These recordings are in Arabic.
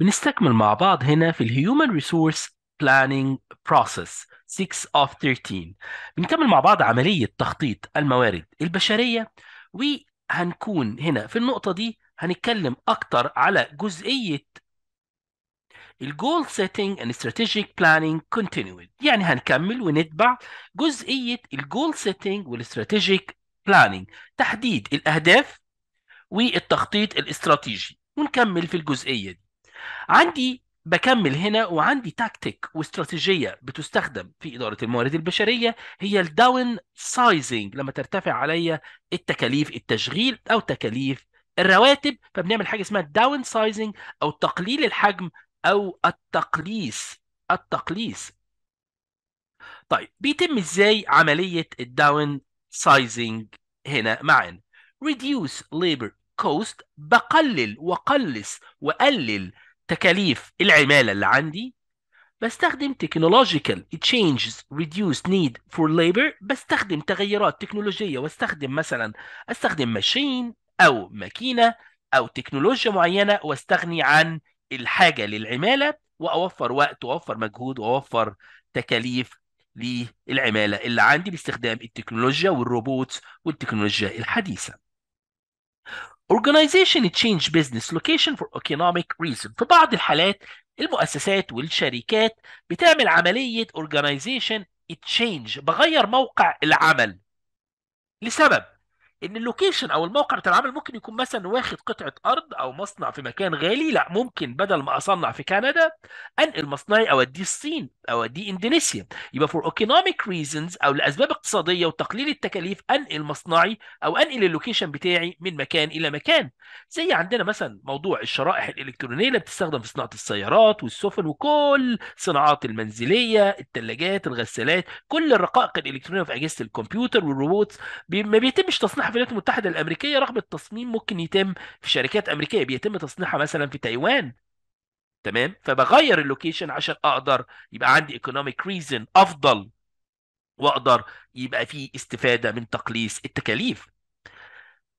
بنستكمل مع بعض هنا في الـ Human Resource Planning Process 6 of 13 بنكمل مع بعض عملية تخطيط الموارد البشرية وهنكون هنا في النقطة دي هنتكلم أكتر على جزئية الـ Goal Setting and strategic planning continued يعني هنكمل ونتبع جزئية الـ Goal Setting والـ Strategic Planning تحديد الأهداف والتخطيط الاستراتيجي ونكمل في الجزئية دي عندي بكمل هنا وعندي تاكتيك واستراتيجية بتستخدم في إدارة الموارد البشرية هي الداون سايزنج لما ترتفع عليا التكاليف التشغيل أو تكاليف الرواتب فبنعمل حاجة اسمها داون سايزنج أو تقليل الحجم أو التقليص التقليص طيب بيتم ازاي عملية الداون سايزنج هنا معا reduce labor cost بقلل وقلص وقلل تكاليف العمالة اللي عندي بستخدم technological changes reduce need for labor بستخدم تغيرات تكنولوجية واستخدم مثلا استخدم ماشين أو ماكينة أو تكنولوجيا معينة واستغني عن الحاجة للعمالة وأوفر وقت وأوفر مجهود وأوفر تكاليف للعمالة اللي عندي باستخدام التكنولوجيا والروبوت والتكنولوجيا الحديثة Organization change business location for economic reason في بعض الحالات المؤسسات والشركات بتعمل عملية organization change بغير موقع العمل لسبب ان اللوكيشن او الموقع بتاع العمل ممكن يكون مثلا واخد قطعه ارض او مصنع في مكان غالي لا ممكن بدل ما اصنع في كندا انقل مصنعي اوديه الصين اوديه اندونيسيا يبقى فور ايكونوميك ريزونز او لاسباب اقتصاديه وتقليل التكاليف انقل مصنعي او انقل اللوكيشن بتاعي من مكان الى مكان زي عندنا مثلا موضوع الشرائح الالكترونيه اللي بتستخدم في صناعه السيارات والسفن وكل صناعات المنزليه الثلاجات الغسالات كل الرقائق الالكترونيه في اجهزه الكمبيوتر والروبوت ما بيتمش تصنيع صحيح في الولايات المتحده الامريكيه رغم التصميم ممكن يتم في شركات امريكيه بيتم تصنيعها مثلا في تايوان تمام فبغير اللوكيشن عشان اقدر يبقى عندي ايكونوميك ريزن افضل واقدر يبقى في استفاده من تقليص التكاليف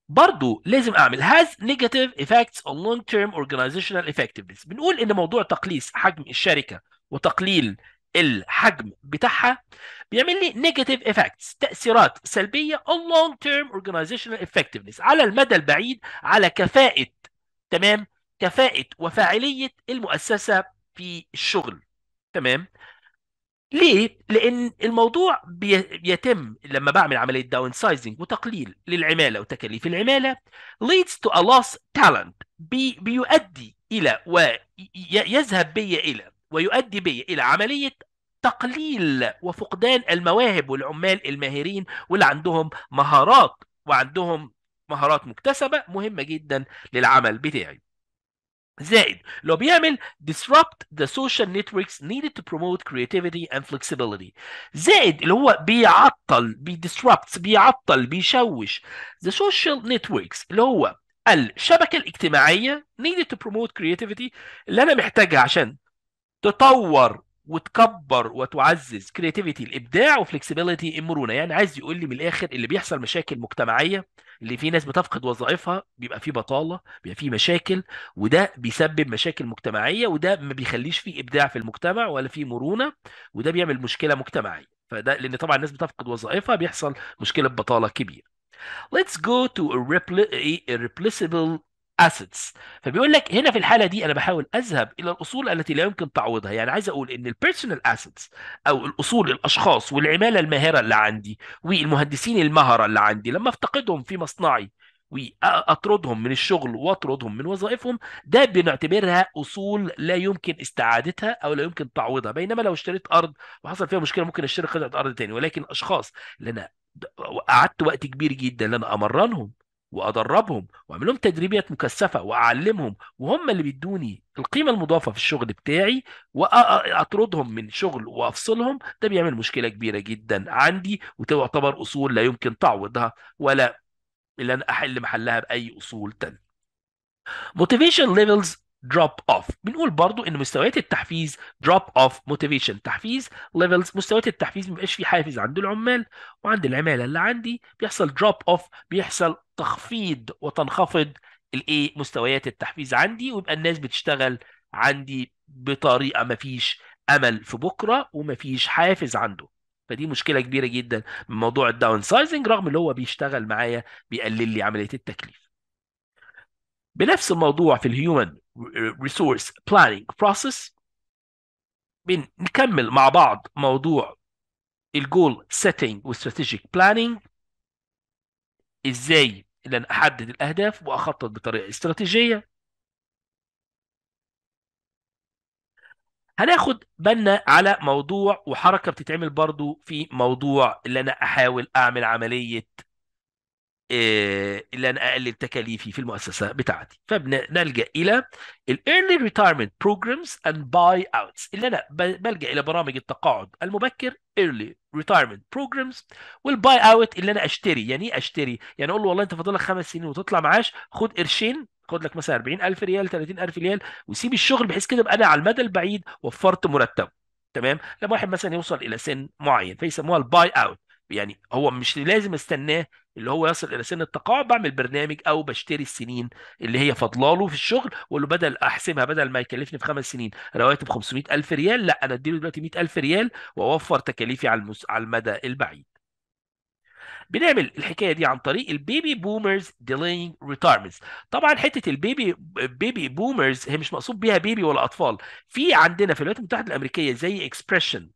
برضو لازم اعمل has negative effects on long term organizational effectiveness بنقول ان موضوع تقليص حجم الشركه وتقليل الحجم بتاعها بيعمل لي نيجاتيف افكتس تاثيرات سلبيه on long term organizational effectiveness على المدى البعيد على كفاءه تمام كفاءه وفاعليه المؤسسه في الشغل تمام ليه؟ لأن الموضوع بيتم لما بعمل عملية داون سايزنج وتقليل للعمالة وتكاليف العمالة leads to a lost talent بي بيؤدي إلى ويذهب بي إلى ويؤدي بي إلى عملية تقليل وفقدان المواهب والعمال الماهرين واللي عندهم مهارات وعندهم مهارات مكتسبة مهمة جدا للعمل بتاعي زائد لو بيعمل disrupt the social networks needed to promote creativity and flexibility زائد اللي هو بيعطل بي بيدisrupt بيعطل بيشوش the social networks اللي هو الشبكة الاجتماعية needed to promote creativity اللي أنا محتاجها عشان تطور وتكبر وتعزز كرياتيفيتي الابداع وفلكسبيليتي المرونه يعني عايز يقول لي من الاخر اللي بيحصل مشاكل مجتمعيه اللي في ناس بتفقد وظائفها بيبقى في بطاله بيبقى في مشاكل وده بيسبب مشاكل مجتمعيه وده ما بيخليش في ابداع في المجتمع ولا في مرونه وده بيعمل مشكله مجتمعيه فده لان طبعا الناس بتفقد وظائفها بيحصل مشكله بطاله كبيره Let's go to a replaceable assets فبيقول لك هنا في الحاله دي انا بحاول اذهب الى الاصول التي لا يمكن تعويضها يعني عايز اقول ان البيرسونال assets او الاصول الاشخاص والعماله الماهره اللي عندي والمهندسين المهره اللي عندي لما افتقدهم في مصنعي واطردهم من الشغل واطردهم من وظائفهم ده بنعتبرها اصول لا يمكن استعادتها او لا يمكن تعويضها بينما لو اشتريت ارض وحصل فيها مشكله ممكن اشتري قطعه ارض تاني ولكن الاشخاص اللي انا قعدت وقت كبير جدا ان انا امرنهم وادربهم واعمل لهم تدريبات مكثفه واعلمهم وهم اللي بيدوني القيمه المضافه في الشغل بتاعي واطردهم من شغل وافصلهم ده بيعمل مشكله كبيره جدا عندي وتعتبر اصول لا يمكن تعويضها ولا اللي انا احل محلها باي اصول تانية موتيفيشن ليفلز دروب اوف بنقول برضو ان مستويات التحفيز دروب اوف موتيفيشن تحفيز ليفلز مستويات التحفيز ما بيبقاش في حافز عند العمال وعند العماله اللي عندي بيحصل دروب اوف بيحصل تخفيض وتنخفض الايه مستويات التحفيز عندي ويبقى الناس بتشتغل عندي بطريقه ما فيش امل في بكره وما فيش حافز عنده فدي مشكله كبيره جدا من موضوع الداون سايزنج رغم اللي هو بيشتغل معايا بيقلل لي عمليه التكليف بنفس الموضوع في الهيومن resource planning process بنكمل مع بعض موضوع الجول سيتنج والستراتيجيك بلاننج ازاي ان انا احدد الاهداف واخطط بطريقه استراتيجيه هناخد بالنا على موضوع وحركه بتتعمل برضو في موضوع اللي انا احاول اعمل عمليه اللي آه، انا اقلل تكاليفي في المؤسسه بتاعتي فبنلجا الى الايرلي ريتايرمنت بروجرامز اند باي اوتس اللي انا بلجا الى برامج التقاعد المبكر ايرلي ريتايرمنت بروجرامز والباي اوت اللي انا اشتري يعني ايه اشتري يعني اقول له والله انت فاضل لك خمس سنين وتطلع معاش خد قرشين خد لك مثلا 40000 ريال 30000 ريال وسيب الشغل بحيث كده انا على المدى البعيد وفرت مرتبه تمام لما واحد مثلا يوصل الى سن معين فيسموها الباي اوت يعني هو مش لازم استناه اللي هو يصل الى سن التقاعد بعمل برنامج او بشتري السنين اللي هي له في الشغل واقول له بدل احسمها بدل ما يكلفني في خمس سنين رواتب 500 الف ريال لا انا اديله دلوقتي 100 الف ريال واوفر تكاليفي على المس... على المدى البعيد بنعمل الحكايه دي عن طريق البيبي بومرز ديلينج ريتايرمنتس طبعا حته البيبي بيبي بومرز هي مش مقصود بيها بيبي ولا اطفال في عندنا في الولايات المتحده الامريكيه زي اكسبريشن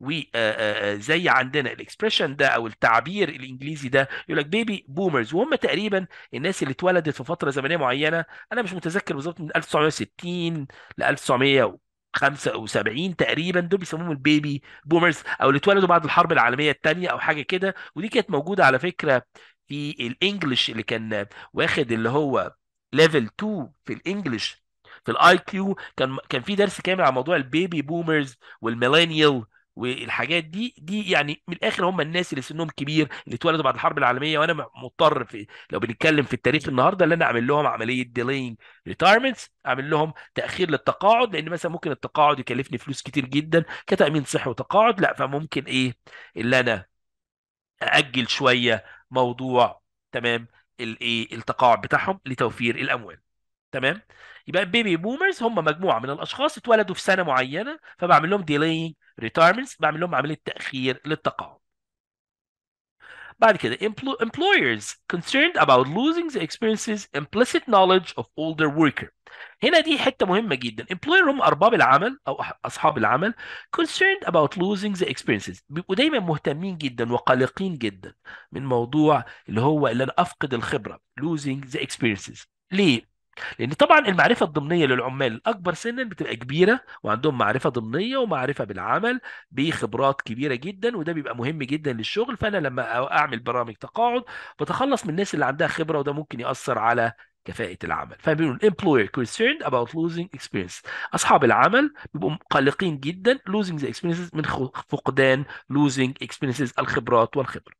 وزي آه، آه، آه، عندنا الاكسبريشن ده او التعبير الانجليزي ده يقول لك بيبي بومرز وهم تقريبا الناس اللي اتولدت في فتره زمنيه معينه انا مش متذكر بالظبط من 1960 ل 1975 تقريبا دول بيسموهم البيبي بومرز او اللي اتولدوا بعد الحرب العالميه الثانيه او حاجه كده ودي كانت موجوده على فكره في الانجليش اللي كان واخد اللي هو ليفل 2 في الانجليش في الاي كيو كان كان في درس كامل على موضوع البيبي بومرز والميلينيال والحاجات دي دي يعني من الاخر هم الناس اللي سنهم كبير اللي اتولدوا بعد الحرب العالميه وانا مضطر في لو بنتكلم في التاريخ النهارده اللي انا اعمل لهم عمليه ديلينج ريتايرمنت اعمل لهم تاخير للتقاعد لان مثلا ممكن التقاعد يكلفني فلوس كتير جدا كتامين صحي وتقاعد لا فممكن ايه اللي انا ااجل شويه موضوع تمام الايه التقاعد بتاعهم لتوفير الاموال تمام يبقى البيبي بومرز هم مجموعه من الاشخاص اتولدوا في سنه معينه فبعمل لهم ديلي ريتايرمنتس بعمل لهم عمليه تاخير للتقاعد بعد كده employers concerned about losing the experiences implicit knowledge of older worker هنا دي حتة مهمة جدا employer هم أرباب العمل أو أصحاب العمل concerned about losing the experiences بيبقوا دايما مهتمين جدا وقلقين جدا من موضوع اللي هو اللي أنا أفقد الخبرة losing the experiences ليه؟ لان طبعا المعرفه الضمنيه للعمال الاكبر سنا بتبقى كبيره وعندهم معرفه ضمنيه ومعرفه بالعمل بخبرات كبيره جدا وده بيبقى مهم جدا للشغل فانا لما اعمل برامج تقاعد بتخلص من الناس اللي عندها خبره وده ممكن ياثر على كفاءة العمل فبيقول employer concerned about losing experience أصحاب العمل بيبقوا قلقين جدا losing the experiences من فقدان losing experiences الخبرات والخبرة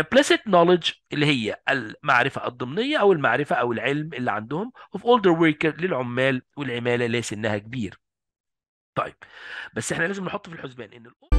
implicit knowledge اللي هي المعرفة الضمنية أو المعرفة أو العلم اللي عندهم of older worker للعمال والعمالة اللي سنها كبير طيب بس احنا لازم نحط في الحسبان ان الأم